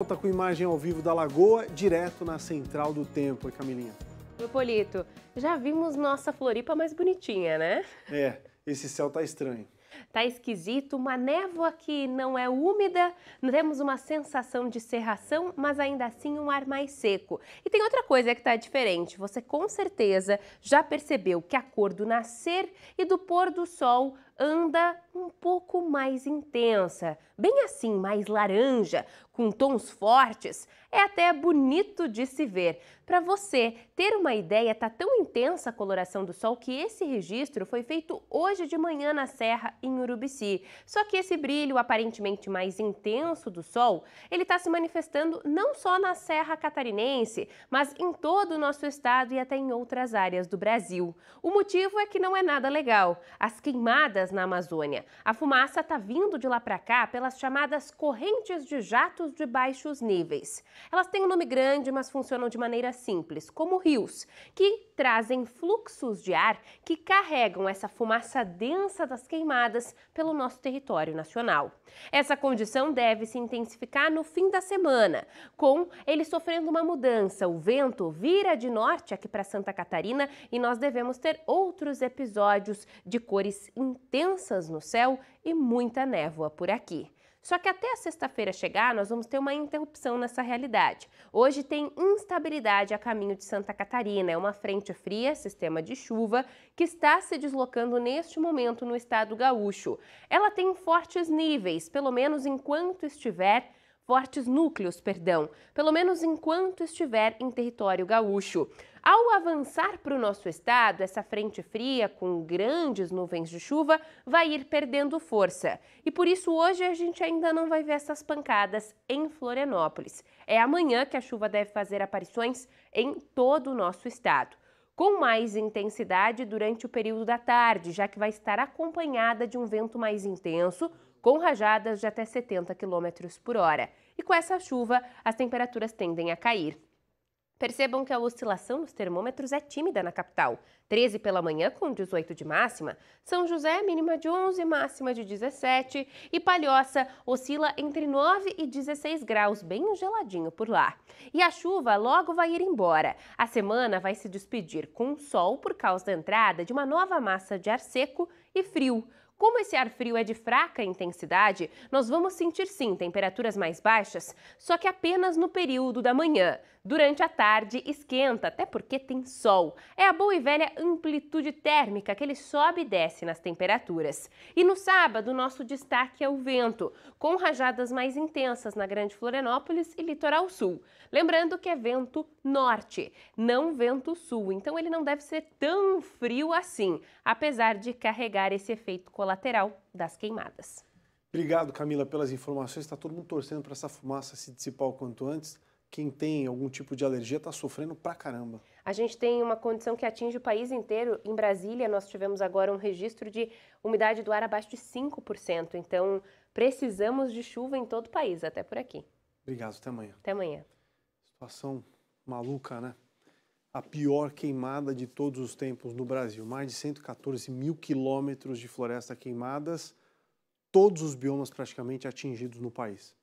Volta com imagem ao vivo da Lagoa, direto na Central do Tempo, Camilinha. Polito, já vimos nossa Floripa mais bonitinha, né? É, esse céu tá estranho. Tá esquisito, uma névoa que não é úmida, temos uma sensação de cerração, mas ainda assim um ar mais seco. E tem outra coisa que tá diferente, você com certeza já percebeu que a cor do nascer e do pôr do sol anda um pouco mais intensa, bem assim, mais laranja, com tons fortes. É até bonito de se ver. Para você ter uma ideia, tá tão intensa a coloração do sol que esse registro foi feito hoje de manhã na serra em Urubici. Só que esse brilho aparentemente mais intenso do sol, ele está se manifestando não só na serra catarinense, mas em todo o nosso estado e até em outras áreas do Brasil. O motivo é que não é nada legal. As queimadas queimadas na Amazônia. A fumaça está vindo de lá para cá pelas chamadas correntes de jatos de baixos níveis. Elas têm um nome grande, mas funcionam de maneira simples, como rios, que trazem fluxos de ar que carregam essa fumaça densa das queimadas pelo nosso território nacional. Essa condição deve se intensificar no fim da semana, com ele sofrendo uma mudança. O vento vira de norte aqui para Santa Catarina e nós devemos ter outros episódios de cores intensas intensas no céu e muita névoa por aqui. Só que até a sexta-feira chegar, nós vamos ter uma interrupção nessa realidade. Hoje tem instabilidade a caminho de Santa Catarina, é uma frente fria, sistema de chuva, que está se deslocando neste momento no estado gaúcho. Ela tem fortes níveis, pelo menos enquanto estiver fortes núcleos, perdão, pelo menos enquanto estiver em território gaúcho. Ao avançar para o nosso estado, essa frente fria com grandes nuvens de chuva vai ir perdendo força. E por isso hoje a gente ainda não vai ver essas pancadas em Florianópolis. É amanhã que a chuva deve fazer aparições em todo o nosso estado com mais intensidade durante o período da tarde, já que vai estar acompanhada de um vento mais intenso, com rajadas de até 70 km por hora. E com essa chuva, as temperaturas tendem a cair. Percebam que a oscilação nos termômetros é tímida na capital. 13 pela manhã, com 18 de máxima, São José, é mínima de 11, máxima de 17, e Palhoça oscila entre 9 e 16 graus, bem geladinho por lá. E a chuva logo vai ir embora. A semana vai se despedir com sol por causa da entrada de uma nova massa de ar seco e frio. Como esse ar frio é de fraca intensidade, nós vamos sentir sim temperaturas mais baixas, só que apenas no período da manhã. Durante a tarde esquenta, até porque tem sol. É a boa e velha amplitude térmica que ele sobe e desce nas temperaturas. E no sábado, nosso destaque é o vento, com rajadas mais intensas na Grande Florianópolis e litoral sul. Lembrando que é vento norte, não vento sul, então ele não deve ser tão frio assim, apesar de carregar esse efeito colateral colateral das queimadas. Obrigado, Camila, pelas informações. Está todo mundo torcendo para essa fumaça se dissipar o quanto antes. Quem tem algum tipo de alergia está sofrendo pra caramba. A gente tem uma condição que atinge o país inteiro. Em Brasília, nós tivemos agora um registro de umidade do ar abaixo de 5%. Então, precisamos de chuva em todo o país, até por aqui. Obrigado, até amanhã. Até amanhã. Situação maluca, né? a pior queimada de todos os tempos no Brasil. Mais de 114 mil quilômetros de floresta queimadas, todos os biomas praticamente atingidos no país.